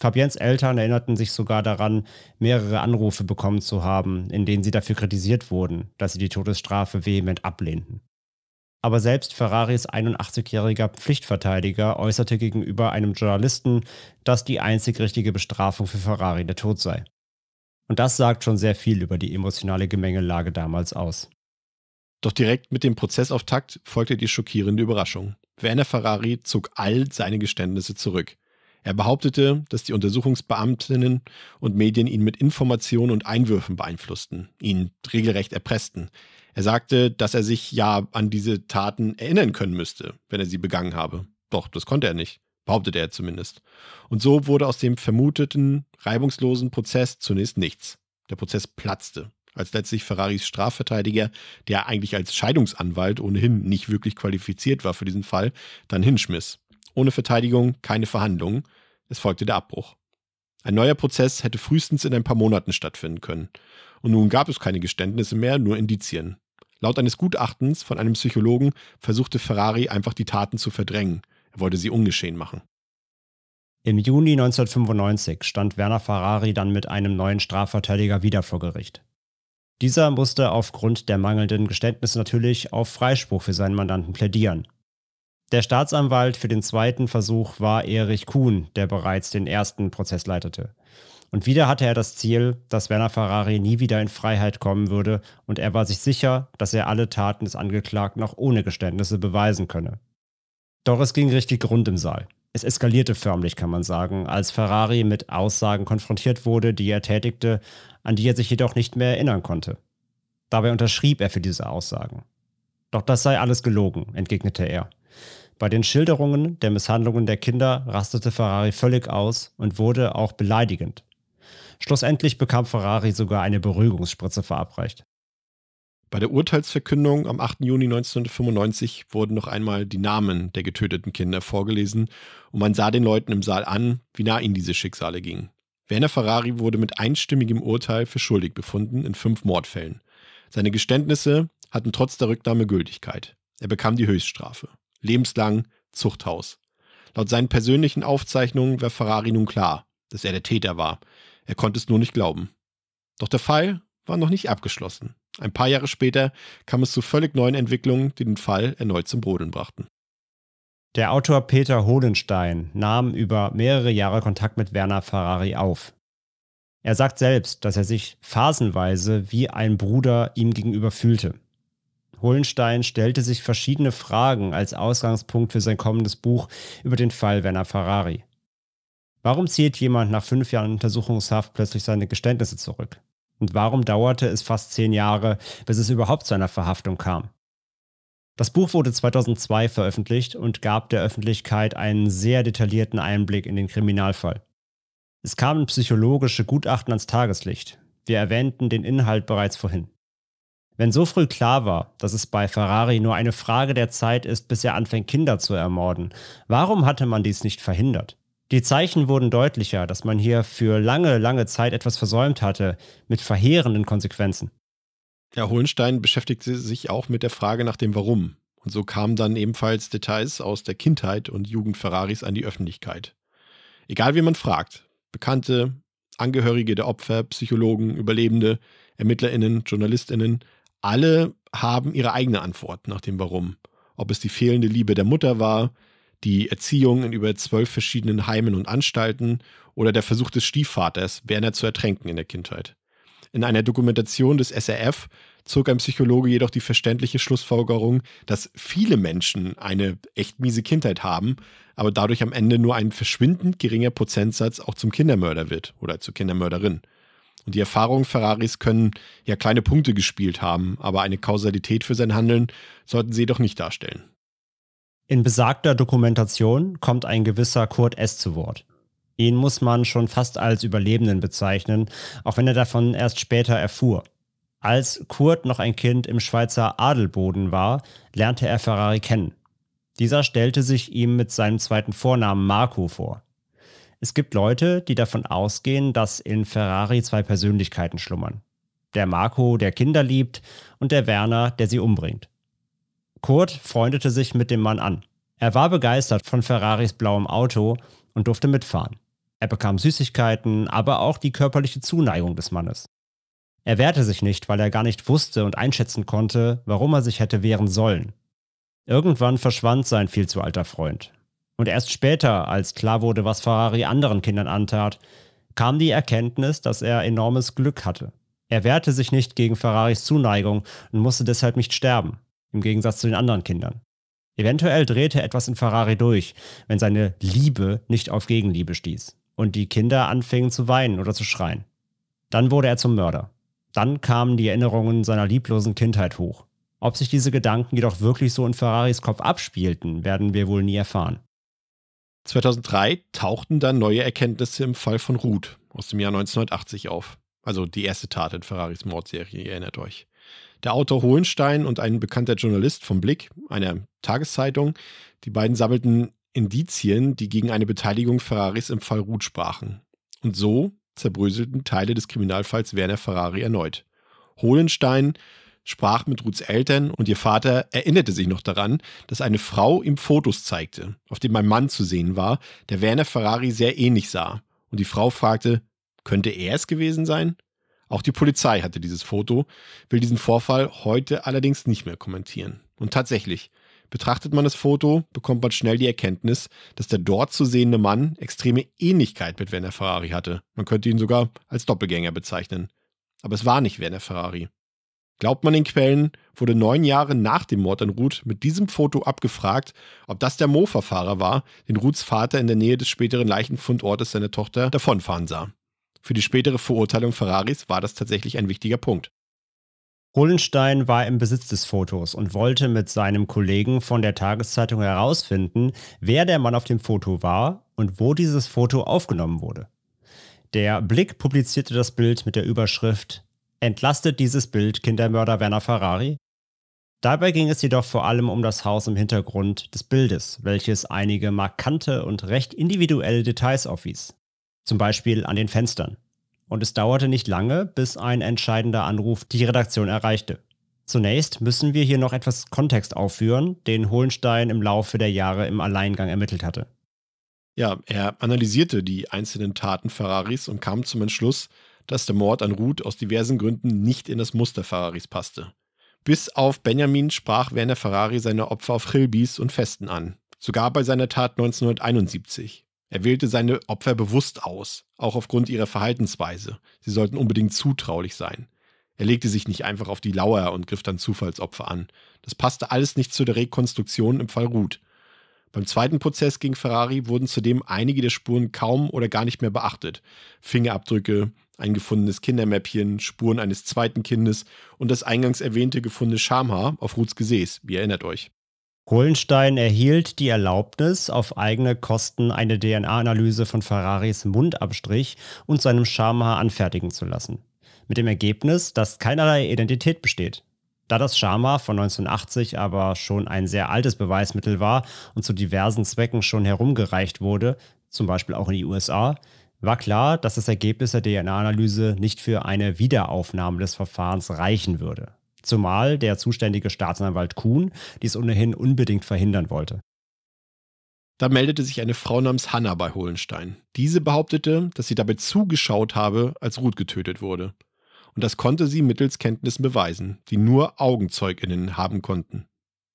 A: Fabiens Eltern erinnerten sich sogar daran, mehrere Anrufe bekommen zu haben, in denen sie dafür kritisiert wurden, dass sie die Todesstrafe vehement ablehnten. Aber selbst Ferraris 81-jähriger Pflichtverteidiger äußerte gegenüber einem Journalisten, dass die einzig richtige Bestrafung für Ferrari der Tod sei. Und das sagt schon sehr viel über die emotionale Gemengelage
B: damals aus. Doch direkt mit dem Prozessauftakt folgte die schockierende Überraschung. Werner Ferrari zog all seine Geständnisse zurück. Er behauptete, dass die Untersuchungsbeamtinnen und Medien ihn mit Informationen und Einwürfen beeinflussten, ihn regelrecht erpressten. Er sagte, dass er sich ja an diese Taten erinnern können müsste, wenn er sie begangen habe. Doch, das konnte er nicht, behauptete er zumindest. Und so wurde aus dem vermuteten, reibungslosen Prozess zunächst nichts. Der Prozess platzte, als letztlich Ferraris Strafverteidiger, der eigentlich als Scheidungsanwalt ohnehin nicht wirklich qualifiziert war für diesen Fall, dann hinschmiss. Ohne Verteidigung keine Verhandlungen, Es folgte der Abbruch. Ein neuer Prozess hätte frühestens in ein paar Monaten stattfinden können und nun gab es keine Geständnisse mehr, nur Indizien. Laut eines Gutachtens von einem Psychologen versuchte Ferrari einfach die Taten zu verdrängen. Er wollte sie ungeschehen machen. Im Juni 1995
A: stand Werner Ferrari dann mit einem neuen Strafverteidiger wieder vor Gericht. Dieser musste aufgrund der mangelnden Geständnisse natürlich auf Freispruch für seinen Mandanten plädieren. Der Staatsanwalt für den zweiten Versuch war Erich Kuhn, der bereits den ersten Prozess leitete. Und wieder hatte er das Ziel, dass Werner Ferrari nie wieder in Freiheit kommen würde und er war sich sicher, dass er alle Taten des Angeklagten auch ohne Geständnisse beweisen könne. Doch es ging richtig rund im Saal. Es eskalierte förmlich, kann man sagen, als Ferrari mit Aussagen konfrontiert wurde, die er tätigte, an die er sich jedoch nicht mehr erinnern konnte. Dabei unterschrieb er für diese Aussagen. Doch das sei alles gelogen, entgegnete er. Bei den Schilderungen der Misshandlungen der Kinder rastete Ferrari völlig aus und wurde auch
B: beleidigend. Schlussendlich bekam Ferrari sogar eine Beruhigungsspritze verabreicht. Bei der Urteilsverkündung am 8. Juni 1995 wurden noch einmal die Namen der getöteten Kinder vorgelesen und man sah den Leuten im Saal an, wie nah ihnen diese Schicksale gingen. Werner Ferrari wurde mit einstimmigem Urteil für schuldig befunden in fünf Mordfällen. Seine Geständnisse hatten trotz der Rücknahme Gültigkeit. Er bekam die Höchststrafe. Lebenslang Zuchthaus. Laut seinen persönlichen Aufzeichnungen war Ferrari nun klar, dass er der Täter war er konnte es nur nicht glauben. Doch der Fall war noch nicht abgeschlossen. Ein paar Jahre später kam es zu völlig neuen Entwicklungen, die den Fall erneut zum Brodeln brachten. Der Autor Peter Hohlenstein nahm über mehrere Jahre Kontakt mit Werner Ferrari
A: auf. Er sagt selbst, dass er sich phasenweise wie ein Bruder ihm gegenüber fühlte. Hohlenstein stellte sich verschiedene Fragen als Ausgangspunkt für sein kommendes Buch über den Fall Werner Ferrari. Warum zieht jemand nach fünf Jahren Untersuchungshaft plötzlich seine Geständnisse zurück? Und warum dauerte es fast zehn Jahre, bis es überhaupt zu einer Verhaftung kam? Das Buch wurde 2002 veröffentlicht und gab der Öffentlichkeit einen sehr detaillierten Einblick in den Kriminalfall. Es kamen psychologische Gutachten ans Tageslicht. Wir erwähnten den Inhalt bereits vorhin. Wenn so früh klar war, dass es bei Ferrari nur eine Frage der Zeit ist, bis er anfängt, Kinder zu ermorden, warum hatte man dies nicht verhindert? Die Zeichen wurden deutlicher, dass man hier für lange, lange Zeit etwas versäumt hatte, mit verheerenden Konsequenzen.
B: Ja, Hohenstein beschäftigte sich auch mit der Frage nach dem Warum. Und so kamen dann ebenfalls Details aus der Kindheit und Jugend Ferraris an die Öffentlichkeit. Egal wie man fragt, Bekannte, Angehörige der Opfer, Psychologen, Überlebende, ErmittlerInnen, JournalistInnen, alle haben ihre eigene Antwort nach dem Warum. Ob es die fehlende Liebe der Mutter war, die Erziehung in über zwölf verschiedenen Heimen und Anstalten oder der Versuch des Stiefvaters, Werner zu ertränken in der Kindheit. In einer Dokumentation des SRF zog ein Psychologe jedoch die verständliche Schlussfolgerung, dass viele Menschen eine echt miese Kindheit haben, aber dadurch am Ende nur ein verschwindend geringer Prozentsatz auch zum Kindermörder wird oder zur Kindermörderin. Und die Erfahrungen Ferraris können ja kleine Punkte gespielt haben, aber eine Kausalität für sein Handeln sollten sie jedoch nicht darstellen. In
A: besagter Dokumentation kommt ein gewisser Kurt S. zu Wort. Ihn muss man schon fast als Überlebenden bezeichnen, auch wenn er davon erst später erfuhr. Als Kurt noch ein Kind im Schweizer Adelboden war, lernte er Ferrari kennen. Dieser stellte sich ihm mit seinem zweiten Vornamen Marco vor. Es gibt Leute, die davon ausgehen, dass in Ferrari zwei Persönlichkeiten schlummern. Der Marco, der Kinder liebt, und der Werner, der sie umbringt. Kurt freundete sich mit dem Mann an. Er war begeistert von Ferraris blauem Auto und durfte mitfahren. Er bekam Süßigkeiten, aber auch die körperliche Zuneigung des Mannes. Er wehrte sich nicht, weil er gar nicht wusste und einschätzen konnte, warum er sich hätte wehren sollen. Irgendwann verschwand sein viel zu alter Freund. Und erst später, als klar wurde, was Ferrari anderen Kindern antat, kam die Erkenntnis, dass er enormes Glück hatte. Er wehrte sich nicht gegen Ferraris Zuneigung und musste deshalb nicht sterben im Gegensatz zu den anderen Kindern. Eventuell drehte etwas in Ferrari durch, wenn seine Liebe nicht auf Gegenliebe stieß und die Kinder anfingen zu weinen oder zu schreien. Dann wurde er zum Mörder. Dann kamen die Erinnerungen seiner lieblosen Kindheit hoch. Ob sich diese Gedanken jedoch wirklich so in Ferraris Kopf abspielten, werden wir
B: wohl nie erfahren. 2003 tauchten dann neue Erkenntnisse im Fall von Ruth aus dem Jahr 1980 auf. Also die erste Tat in Ferraris Mordserie, ihr erinnert euch. Der Autor Hohenstein und ein bekannter Journalist vom Blick, einer Tageszeitung, die beiden sammelten Indizien, die gegen eine Beteiligung Ferraris im Fall Ruth sprachen. Und so zerbröselten Teile des Kriminalfalls Werner Ferrari erneut. Hohenstein sprach mit Ruths Eltern und ihr Vater erinnerte sich noch daran, dass eine Frau ihm Fotos zeigte, auf denen ein Mann zu sehen war, der Werner Ferrari sehr ähnlich sah. Und die Frau fragte, könnte er es gewesen sein? Auch die Polizei hatte dieses Foto, will diesen Vorfall heute allerdings nicht mehr kommentieren. Und tatsächlich, betrachtet man das Foto, bekommt man schnell die Erkenntnis, dass der dort zu sehende Mann extreme Ähnlichkeit mit Werner Ferrari hatte. Man könnte ihn sogar als Doppelgänger bezeichnen. Aber es war nicht Werner Ferrari. Glaubt man den Quellen, wurde neun Jahre nach dem Mord an Ruth mit diesem Foto abgefragt, ob das der Mofa-Fahrer war, den Ruths Vater in der Nähe des späteren Leichenfundortes seiner Tochter davonfahren sah. Für die spätere Verurteilung Ferraris war das tatsächlich ein wichtiger Punkt.
A: Hohlenstein war im Besitz des Fotos und wollte mit seinem Kollegen von der Tageszeitung herausfinden, wer der Mann auf dem Foto war und wo dieses Foto aufgenommen wurde. Der Blick publizierte das Bild mit der Überschrift Entlastet dieses Bild Kindermörder Werner Ferrari? Dabei ging es jedoch vor allem um das Haus im Hintergrund des Bildes, welches einige markante und recht individuelle Details aufwies zum Beispiel an den Fenstern. Und es dauerte nicht lange, bis ein entscheidender Anruf die Redaktion erreichte. Zunächst müssen wir hier noch etwas Kontext aufführen, den Hohlenstein im Laufe der Jahre
B: im Alleingang ermittelt hatte. Ja, er analysierte die einzelnen Taten Ferraris und kam zum Entschluss, dass der Mord an Ruth aus diversen Gründen nicht in das Muster Ferraris passte. Bis auf Benjamin sprach Werner Ferrari seine Opfer auf Rilbis und Festen an, sogar bei seiner Tat 1971. Er wählte seine Opfer bewusst aus, auch aufgrund ihrer Verhaltensweise. Sie sollten unbedingt zutraulich sein. Er legte sich nicht einfach auf die Lauer und griff dann Zufallsopfer an. Das passte alles nicht zu der Rekonstruktion im Fall Ruth. Beim zweiten Prozess gegen Ferrari wurden zudem einige der Spuren kaum oder gar nicht mehr beachtet. Fingerabdrücke, ein gefundenes Kindermäppchen, Spuren eines zweiten Kindes und das eingangs erwähnte gefundene Schamhaar auf Ruths Gesäß, wie erinnert euch. Hohlenstein erhielt die
A: Erlaubnis, auf eigene Kosten eine DNA-Analyse von Ferraris Mundabstrich und seinem Schamhaar anfertigen zu lassen. Mit dem Ergebnis, dass keinerlei Identität besteht. Da das Schamhaar von 1980 aber schon ein sehr altes Beweismittel war und zu diversen Zwecken schon herumgereicht wurde, zum Beispiel auch in die USA, war klar, dass das Ergebnis der DNA-Analyse nicht für eine Wiederaufnahme des Verfahrens reichen würde. Zumal der zuständige Staatsanwalt Kuhn dies ohnehin unbedingt verhindern wollte.
B: Da meldete sich eine Frau namens Hanna bei Hohlenstein. Diese behauptete, dass sie dabei zugeschaut habe, als Ruth getötet wurde. Und das konnte sie mittels Kenntnissen beweisen, die nur AugenzeugInnen haben konnten.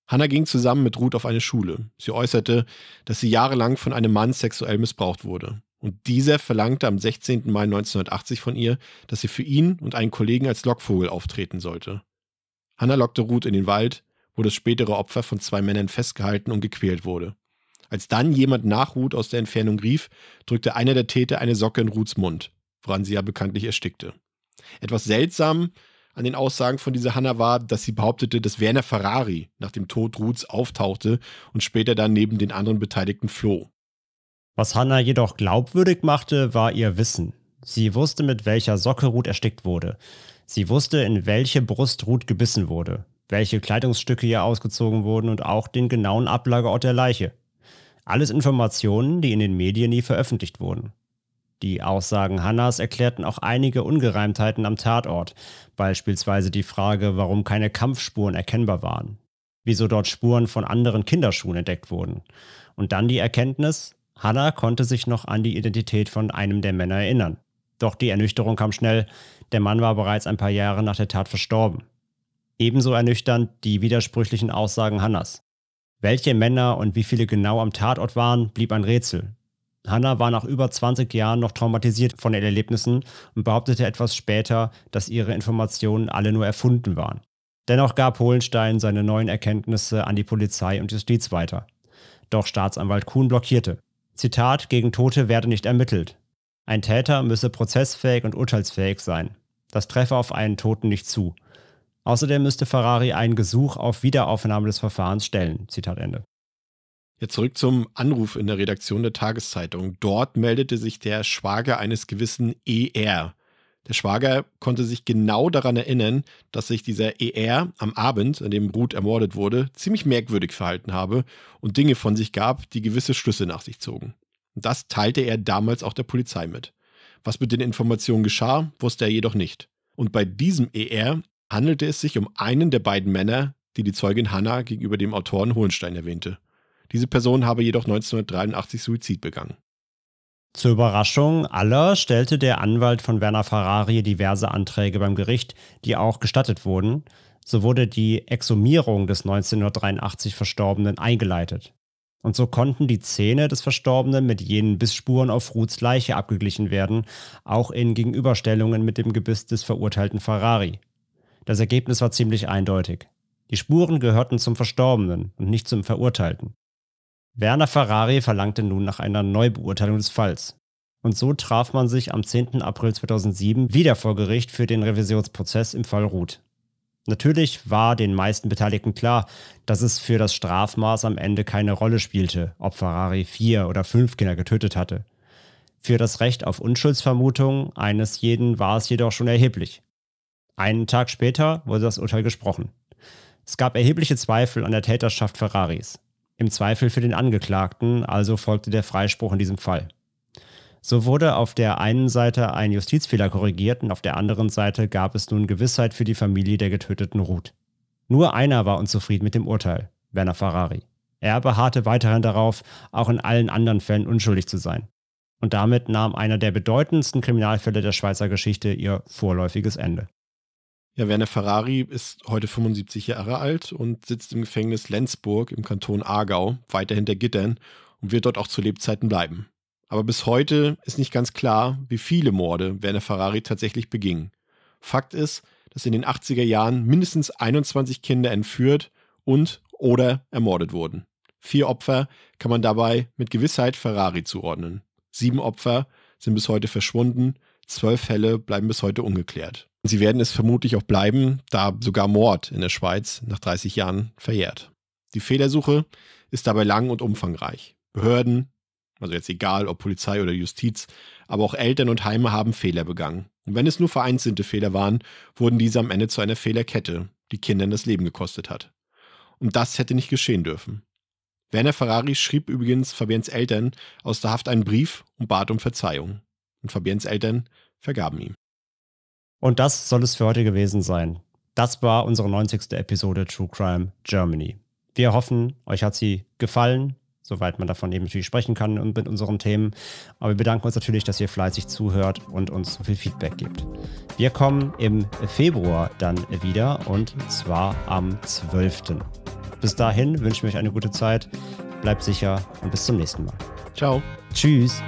B: Hanna ging zusammen mit Ruth auf eine Schule. Sie äußerte, dass sie jahrelang von einem Mann sexuell missbraucht wurde. Und dieser verlangte am 16. Mai 1980 von ihr, dass sie für ihn und einen Kollegen als Lockvogel auftreten sollte. Hanna lockte Ruth in den Wald, wo das spätere Opfer von zwei Männern festgehalten und gequält wurde. Als dann jemand nach Ruth aus der Entfernung rief, drückte einer der Täter eine Socke in Ruths Mund, woran sie ja bekanntlich erstickte. Etwas seltsam an den Aussagen von dieser Hanna war, dass sie behauptete, dass Werner Ferrari nach dem Tod Ruths auftauchte und später dann neben den anderen Beteiligten floh. Was Hanna jedoch glaubwürdig machte, war ihr Wissen.
A: Sie wusste, mit welcher Socke Ruth erstickt wurde. Sie wusste, in welche Brust Ruth gebissen wurde, welche Kleidungsstücke ihr ausgezogen wurden und auch den genauen Ablageort der Leiche. Alles Informationen, die in den Medien nie veröffentlicht wurden. Die Aussagen Hannas erklärten auch einige Ungereimtheiten am Tatort, beispielsweise die Frage, warum keine Kampfspuren erkennbar waren, wieso dort Spuren von anderen Kinderschuhen entdeckt wurden. Und dann die Erkenntnis, Hannah konnte sich noch an die Identität von einem der Männer erinnern. Doch die Ernüchterung kam schnell, der Mann war bereits ein paar Jahre nach der Tat verstorben. Ebenso ernüchternd die widersprüchlichen Aussagen Hannas. Welche Männer und wie viele genau am Tatort waren, blieb ein Rätsel. Hanna war nach über 20 Jahren noch traumatisiert von den Erlebnissen und behauptete etwas später, dass ihre Informationen alle nur erfunden waren. Dennoch gab Hohlenstein seine neuen Erkenntnisse an die Polizei und Justiz weiter. Doch Staatsanwalt Kuhn blockierte. Zitat, gegen Tote werde nicht ermittelt. Ein Täter müsse prozessfähig und urteilsfähig sein. Das treffe auf einen Toten nicht zu. Außerdem müsste Ferrari ein Gesuch auf Wiederaufnahme des Verfahrens stellen. Zitat Ende.
B: Jetzt zurück zum Anruf in der Redaktion der Tageszeitung. Dort meldete sich der Schwager eines gewissen ER. Der Schwager konnte sich genau daran erinnern, dass sich dieser ER am Abend, an dem Brut ermordet wurde, ziemlich merkwürdig verhalten habe und Dinge von sich gab, die gewisse Schlüsse nach sich zogen. Und das teilte er damals auch der Polizei mit. Was mit den Informationen geschah, wusste er jedoch nicht. Und bei diesem ER handelte es sich um einen der beiden Männer, die die Zeugin Hanna gegenüber dem Autoren Hohenstein erwähnte. Diese Person habe jedoch 1983 Suizid begangen.
A: Zur Überraschung aller stellte der Anwalt von Werner Ferrari diverse Anträge beim Gericht, die auch gestattet wurden. So wurde die Exhumierung des 1983 Verstorbenen eingeleitet. Und so konnten die Zähne des Verstorbenen mit jenen Bissspuren auf Ruths Leiche abgeglichen werden, auch in Gegenüberstellungen mit dem Gebiss des verurteilten Ferrari. Das Ergebnis war ziemlich eindeutig. Die Spuren gehörten zum Verstorbenen und nicht zum Verurteilten. Werner Ferrari verlangte nun nach einer Neubeurteilung des Falls. Und so traf man sich am 10. April 2007 wieder vor Gericht für den Revisionsprozess im Fall Ruth. Natürlich war den meisten Beteiligten klar, dass es für das Strafmaß am Ende keine Rolle spielte, ob Ferrari vier oder fünf Kinder getötet hatte. Für das Recht auf Unschuldsvermutung eines jeden war es jedoch schon erheblich. Einen Tag später wurde das Urteil gesprochen. Es gab erhebliche Zweifel an der Täterschaft Ferraris. Im Zweifel für den Angeklagten, also folgte der Freispruch in diesem Fall. So wurde auf der einen Seite ein Justizfehler korrigiert und auf der anderen Seite gab es nun Gewissheit für die Familie der getöteten Ruth. Nur einer war unzufrieden mit dem Urteil, Werner Ferrari. Er beharrte weiterhin darauf, auch in allen anderen Fällen unschuldig zu sein. Und damit nahm einer der bedeutendsten Kriminalfälle der Schweizer Geschichte ihr vorläufiges Ende.
B: Ja, Werner Ferrari ist heute 75 Jahre alt und sitzt im Gefängnis Lenzburg im Kanton Aargau, weiter hinter Gittern, und wird dort auch zu Lebzeiten bleiben. Aber bis heute ist nicht ganz klar, wie viele Morde Werner Ferrari tatsächlich beging. Fakt ist, dass in den 80er Jahren mindestens 21 Kinder entführt und oder ermordet wurden. Vier Opfer kann man dabei mit Gewissheit Ferrari zuordnen. Sieben Opfer sind bis heute verschwunden, zwölf Fälle bleiben bis heute ungeklärt. Und sie werden es vermutlich auch bleiben, da sogar Mord in der Schweiz nach 30 Jahren verjährt. Die Fehlersuche ist dabei lang und umfangreich. Behörden, also jetzt egal, ob Polizei oder Justiz, aber auch Eltern und Heime haben Fehler begangen. Und wenn es nur vereinzelte Fehler waren, wurden diese am Ende zu einer Fehlerkette, die Kindern das Leben gekostet hat. Und das hätte nicht geschehen dürfen. Werner Ferrari schrieb übrigens Fabiens Eltern aus der Haft einen Brief und bat um Verzeihung. Und Fabiens Eltern vergaben ihm. Und das
A: soll es für heute gewesen sein.
B: Das war unsere
A: 90. Episode True Crime Germany. Wir hoffen, euch hat sie gefallen soweit man davon eben natürlich sprechen kann mit unseren Themen. Aber wir bedanken uns natürlich, dass ihr fleißig zuhört und uns so viel Feedback gibt. Wir kommen im Februar dann wieder und zwar am 12. Bis dahin wünschen wir euch eine gute Zeit, bleibt sicher und bis zum nächsten Mal. Ciao. Tschüss.